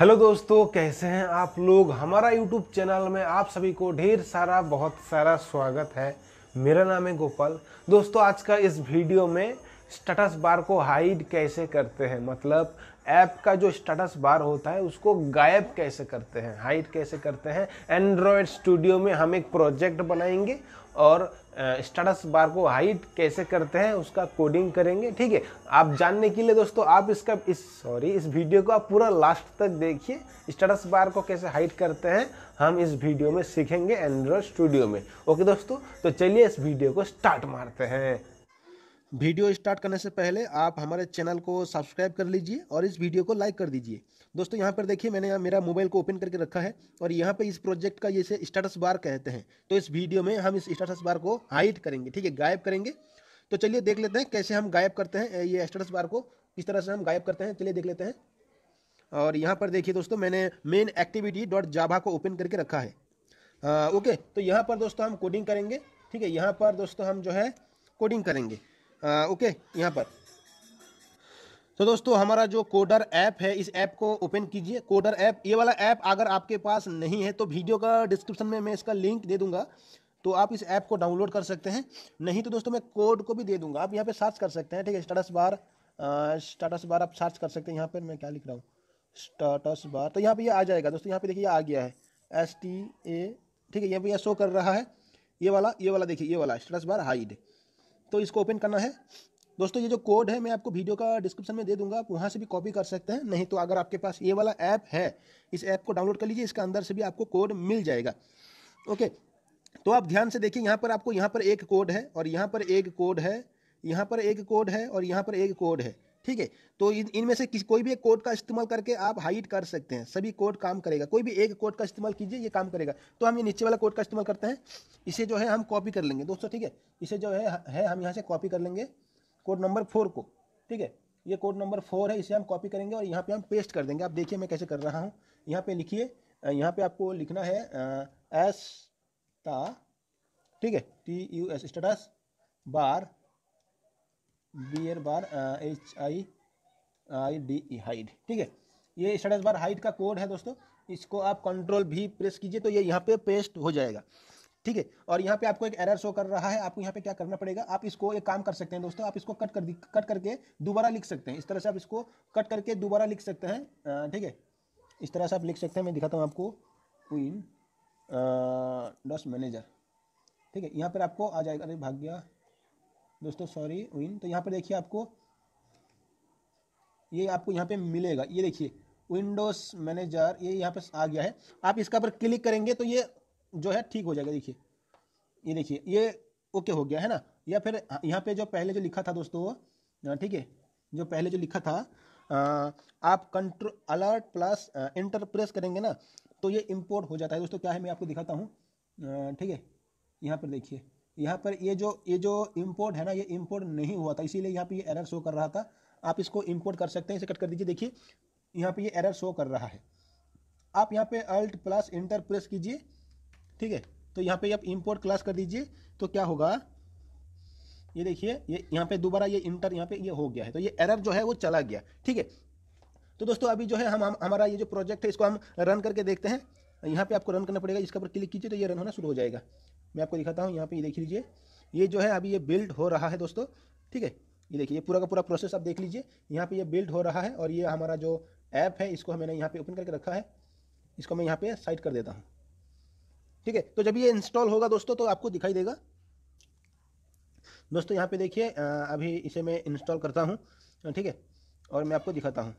hello दोस्तों कैसे हैं आप लोग हमारा यूट्यूब चैनल में आप सभी को ढेर सारा बहुत सारा स्वागत है मेरा नाम है गोपाल दोस्तों आज का इस वीडियो में स्टेटस बार को हाइड कैसे करते हैं मतलब ऐप का जो स्टेटस बार होता है उसको गायब कैसे करते हैं हाइड कैसे करते हैं एंड्रॉयड स्टूडियो में हम एक प्रोजेक्ट बनाएंगे और स्टेटस बार को हाइट कैसे करते हैं उसका कोडिंग करेंगे ठीक है आप जानने के लिए दोस्तों आप इसका इस सॉरी इस वीडियो को आप पूरा लास्ट तक देखिए स्टेटस बार को कैसे हाइट करते हैं हम इस वीडियो में सीखेंगे एंड्रॉयड स्टूडियो में ओके दोस्तों तो चलिए इस वीडियो को स्टार्ट मारते हैं वीडियो स्टार्ट करने से पहले आप हमारे चैनल को सब्सक्राइब कर लीजिए और इस वीडियो को लाइक कर दीजिए दोस्तों यहाँ पर देखिए मैंने यहाँ मेरा मोबाइल को ओपन करके रखा है और यहाँ पर इस प्रोजेक्ट का जैसे स्टेटस बार कहते हैं तो इस वीडियो में हम इस स्टेटस बार को हाइड करेंगे ठीक है गायब करेंगे तो चलिए देख लेते हैं कैसे हम गायब करते हैं ये स्टेटस बार को किस तरह से हम गायब करते हैं चलिए देख लेते हैं और यहाँ पर देखिए दोस्तों मैंने मेन एक्टिविटी डॉट जाभा को ओपन करके रखा है ओके तो यहाँ पर दोस्तों हम कोडिंग करेंगे ठीक है यहाँ पर दोस्तों हम जो है कोडिंग करेंगे ओके यहाँ पर तो दोस्तों हमारा जो कोडर ऐप है इस ऐप को ओपन कीजिए कोडर ऐप ये वाला ऐप अगर आपके पास नहीं है तो वीडियो का डिस्क्रिप्शन में मैं इसका लिंक दे दूंगा तो आप इस ऐप को डाउनलोड कर सकते हैं नहीं तो दोस्तों मैं कोड को भी दे दूंगा आप यहाँ पे सर्च कर सकते हैं ठीक है स्टेटस बार स्टाटस बार आप सर्च कर सकते हैं यहाँ पर मैं क्या लिख रहा हूँ स्टाटस बार तो यहाँ पर यह आ जाएगा दोस्तों यहाँ पर देखिए आ गया है एस टी ए ठीक है यहाँ पर यह शो कर रहा है ये वाला ये वाला देखिए ये वाला स्टाटस बार हाइड तो इसको ओपन करना है दोस्तों ये जो कोड है मैं आपको वीडियो का डिस्क्रिप्शन में दे दूंगा आप वहाँ से भी कॉपी कर सकते हैं नहीं तो अगर आपके पास ये वाला ऐप है इस ऐप को डाउनलोड कर लीजिए इसके अंदर से भी आपको कोड मिल जाएगा ओके तो आप ध्यान से देखिए यहाँ पर आपको यहाँ पर एक कोड है और यहाँ पर एक कोड है यहाँ पर एक कोड है और यहाँ पर एक कोड है ठीक है तो इनमें से किसी कोई भी एक कोड का इस्तेमाल करके आप हाइट कर सकते हैं सभी कोड काम करेगा कोई भी एक कोड का इस्तेमाल कीजिए ये काम करेगा तो हम ये नीचे वाला कोड का इस्तेमाल करते हैं इसे जो है हम कॉपी कर लेंगे दोस्तों ठीक है इसे जो है, है हम यहाँ से कॉपी कर लेंगे कोड नंबर फोर को ठीक है ये कोड नंबर फोर है इसे हम कॉपी करेंगे और यहाँ पर पे हम पेस्ट कर देंगे आप देखिए मैं कैसे कर रहा हूँ यहाँ पर लिखिए यहाँ पर आपको लिखना है एस ता ठीक है T U S status bar B एर bar H I I D E hide ठीक है ये स्टेटस बार हाइड का कोड है दोस्तों इसको आप कंट्रोल भी प्रेस कीजिए तो ये यहाँ पे पेस्ट हो जाएगा ठीक है और यहाँ पे आपको एक एरर शो कर रहा है आपको यहाँ पे क्या करना पड़ेगा आप इसको एक काम कर सकते हैं दोस्तों आप इसको कट कर कट करके दोबारा लिख सकते हैं इस तरह से आप इसको कट करके दोबारा लिख सकते हैं uh, ठीक है इस तरह से आप लिख सकते हैं मैं दिखाता हूँ आपको क्वीन डॉस मैनेजर ठीक है यहाँ पर आपको आ जाएगा अरे भाग्या दोस्तों सॉरी विन तो यहाँ पर देखिए आपको ये आपको यहाँ पे मिलेगा ये देखिए विंडोज मैनेजर ये यहाँ पे आ गया है आप इसका पर क्लिक करेंगे तो ये जो है ठीक हो जाएगा देखिए ये देखिए ये ओके हो गया है ना या फिर यहाँ पे जो पहले जो लिखा था दोस्तों ठीक है जो पहले जो लिखा था आप control alert plus enter press करेंगे ना तो ये इम्पोर्ट हो जाता है दोस्तों क्या है मैं आपको दिखाता हूँ ठीक है यहाँ पर देखिए यहाँ पर ये जो ये जो इम्पोर्ट है ना ये इम्पोर्ट नहीं हुआ था इसीलिए यहाँ पर ये एरर शो कर रहा था आप इसको इम्पोर्ट कर सकते हैं इसे कट कर दीजिए देखिए यहाँ पर ये एरर शो कर रहा है आप यहाँ पे अल्ट प्लस इंटर प्रेस कीजिए ठीक है तो यहाँ पे आप इम्पोर्ट क्लास कर दीजिए तो क्या होगा ये देखिए ये यहाँ पे दोबारा ये इंटर यहाँ पे ये हो गया है तो ये एरर जो है वो चला गया ठीक है तो दोस्तों अभी जो है हम हमारा ये जो प्रोजेक्ट है इसको हम रन करके देखते हैं यहाँ पे आपको रन करना पड़ेगा इसके ऊपर क्लिक कीजिए तो ये रन होना शुरू हो जाएगा मैं आपको दिखाता हूँ यहाँ पे ये देख लीजिए ये जो है अभी ये बिल्ड हो रहा है दोस्तों ठीक है ये देखिए ये पूरा का पूरा प्रोसेस आप देख लीजिए यहाँ पे ये बिल्ड हो रहा है और ये हमारा जो ऐप है इसको मैंने यहाँ पे ओपन करके रखा है इसको मैं यहाँ पे साइड कर देता हूँ ठीक है तो जब ये इंस्टॉल होगा दोस्तों तो आपको दिखाई देगा दोस्तों यहाँ पे देखिए अभी इसे मैं इंस्टॉल करता हूँ ठीक है और मैं आपको दिखाता हूँ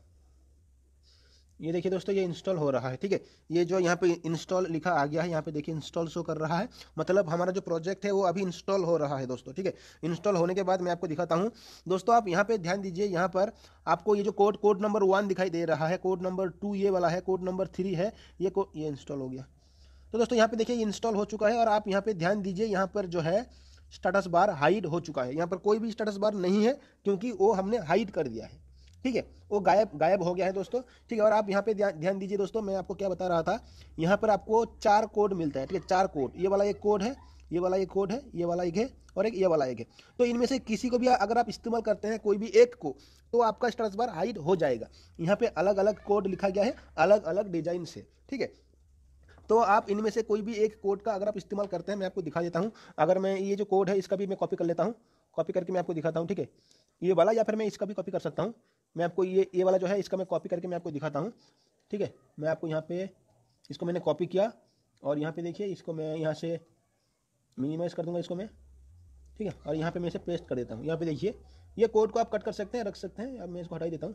ये देखिए दोस्तों ये इंस्टॉल हो रहा है ठीक है ये जो यहाँ पे इंस्टॉल लिखा आ गया है यहाँ पे देखिए इंस्टॉल शो कर रहा है मतलब हमारा जो प्रोजेक्ट है वो अभी इंस्टॉल हो रहा है दोस्तों ठीक है इंस्टॉल होने के बाद मैं आपको दिखाता हूँ दोस्तों आप यहाँ पे ध्यान दीजिए यहाँ पर आपको ये जो कोड कोड नंबर वन दिखाई दे रहा है कोड नंबर टू ये वाला है कोड नंबर थ्री है ये को ये इंस्टॉल हो गया तो दोस्तों यहाँ पे देखिए इंस्टॉल हो चुका है और आप यहाँ पे ध्यान दीजिए यहाँ पर जो है स्टेटस बार हाइड हो चुका है यहाँ पर कोई भी स्टेटस बार नहीं है क्योंकि वो हमने हाइड कर दिया है ठीक है वो गायब गायब हो गया है दोस्तों ठीक है और आप यहाँ पे ध्यान दीजिए दोस्तों मैं आपको क्या बता रहा था यहाँ पर आपको चार कोड मिलता है ठीक है चार कोड ये वाला एक कोड है ये वाला एक कोड है ये वाला एक है और एक ये वाला एक है तो इनमें से किसी को भी अगर आप इस्तेमाल करते हैं कोई भी एक को तो आपका स्ट्रेस बार हाइट हो जाएगा यहाँ पे अलग अलग कोड लिखा गया है अलग अलग डिजाइन से ठीक है तो आप इनमें से कोई भी एक कोड का अगर आप इस्तेमाल करते हैं मैं आपको दिखा देता हूँ अगर मैं ये जो कोड है इसका भी मैं कॉपी कर लेता हूँ कॉपी करके मैं आपको दिखाता हूँ ठीक है ये वाला या फिर मैं इसका भी कॉपी कर सकता हूँ मैं आपको ये ये वाला जो है इसका मैं कॉपी करके मैं आपको दिखाता हूँ ठीक है मैं आपको यहाँ पे इसको मैंने कॉपी किया और यहाँ पे देखिए इसको मैं यहाँ से मिनिमाइज़ कर दूँगा इसको मैं ठीक है और यहाँ पे मैं इसे पेस्ट कर देता हूँ यहाँ पे देखिए ये कोड को आप कट कर सकते हैं रख सकते हैं अब मैं इसको हटाई देता हूँ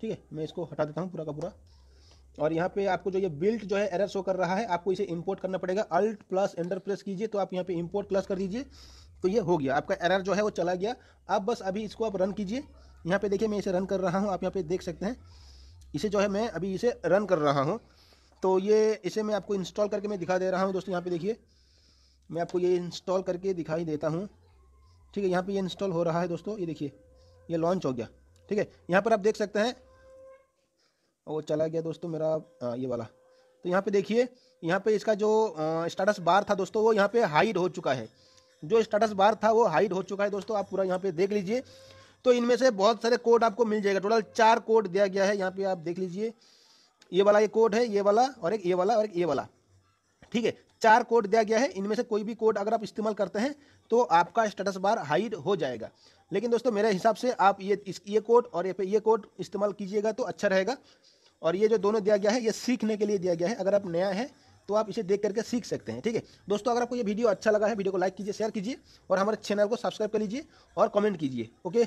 ठीक है मैं इसको हटा देता हूँ पूरा का पूरा और यहाँ पे आपको जो ये बिल्ट जो है एरर शो कर रहा है आपको इसे इम्पोर्ट करना पड़ेगा अल्ट प्लस एंडर प्लस कीजिए तो आप यहाँ पे इम्पोर्ट प्लस कर दीजिए तो ये हो गया आपका एरर जो है वो चला गया अब बस अभी इसको आप रन कीजिए यहाँ पे देखिए मैं इसे रन कर रहा हूँ आप यहाँ पे देख सकते हैं इसे जो है मैं अभी इसे रन कर रहा हूँ तो ये इसे मैं आपको इंस्टॉल करके मैं दिखा दे रहा हूँ दोस्तों यहाँ पे देखिए मैं आपको ये इंस्टॉल करके दिखाई देता हूँ ठीक है यहाँ पे ये इंस्टॉल हो रहा है दोस्तों ये देखिए ये लॉन्च हो गया ठीक है यहाँ पर आप देख सकते हैं वो चला गया दोस्तों मेरा आ, ये वाला तो यहाँ पे देखिए यहाँ पे इसका जो स्टाटस बार था दोस्तों वो यहाँ पे हाइड हो चुका है जो स्टाटस बार था वो हाइड हो चुका है दोस्तों आप पूरा यहाँ पे देख लीजिए तो इनमें से बहुत सारे कोड आपको मिल जाएगा टोटल चार कोड दिया गया है यहाँ पे आप देख लीजिए ये वाला ये कोड है ये वाला और एक ये वाला और एक ये वाला ठीक है चार कोड दिया गया है इनमें से कोई भी कोड अगर आप इस्तेमाल करते हैं तो आपका स्टेटस बार हाइड हो जाएगा लेकिन दोस्तों मेरे हिसाब से आप ये इस ये कोड और ये ये कोड इस्तेमाल कीजिएगा तो अच्छा रहेगा और ये जो दोनों दिया गया है ये सीखने के लिए दिया गया है अगर आप नया है तो आप इसे देख करके सीख सकते हैं ठीक है दोस्तों अगर आपको ये वीडियो अच्छा लगा है वीडियो को लाइक कीजिए शेयर कीजिए और हमारे चैनल को सब्सक्राइब कर लीजिए और कमेंट कीजिए ओके